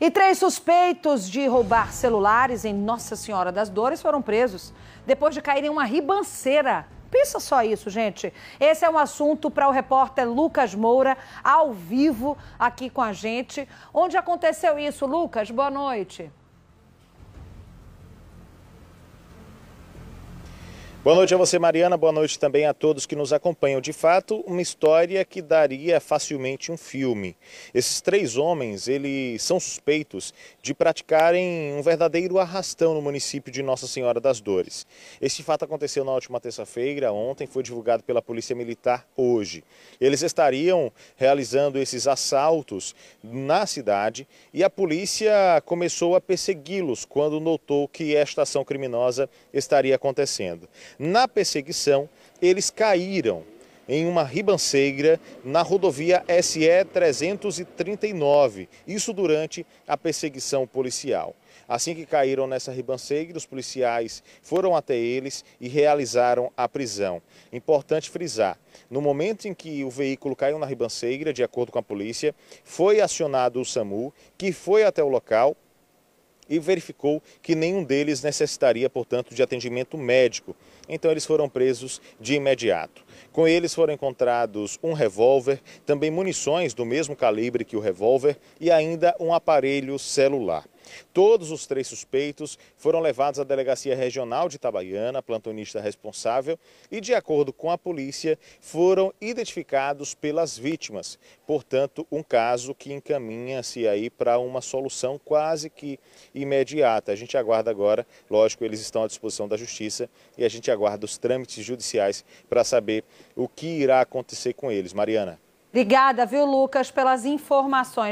E três suspeitos de roubar celulares em Nossa Senhora das Dores foram presos depois de caírem uma ribanceira. Pensa só isso, gente. Esse é um assunto para o repórter Lucas Moura, ao vivo aqui com a gente. Onde aconteceu isso, Lucas? Boa noite. Boa noite a você, Mariana. Boa noite também a todos que nos acompanham. De fato, uma história que daria facilmente um filme. Esses três homens, eles são suspeitos de praticarem um verdadeiro arrastão no município de Nossa Senhora das Dores. Esse fato aconteceu na última terça-feira, ontem foi divulgado pela Polícia Militar hoje. Eles estariam realizando esses assaltos na cidade e a polícia começou a persegui-los quando notou que esta ação criminosa estaria acontecendo. Na perseguição, eles caíram em uma ribanceira na rodovia SE 339, isso durante a perseguição policial. Assim que caíram nessa ribanceira, os policiais foram até eles e realizaram a prisão. Importante frisar, no momento em que o veículo caiu na ribanceira, de acordo com a polícia, foi acionado o SAMU, que foi até o local, e verificou que nenhum deles necessitaria, portanto, de atendimento médico. Então eles foram presos de imediato. Com eles foram encontrados um revólver, também munições do mesmo calibre que o revólver e ainda um aparelho celular. Todos os três suspeitos foram levados à Delegacia Regional de Itabaiana, plantonista responsável, e, de acordo com a polícia, foram identificados pelas vítimas. Portanto, um caso que encaminha-se aí para uma solução quase que imediata. A gente aguarda agora, lógico, eles estão à disposição da Justiça e a gente aguarda os trâmites judiciais para saber o que irá acontecer com eles. Mariana. Obrigada, viu, Lucas, pelas informações.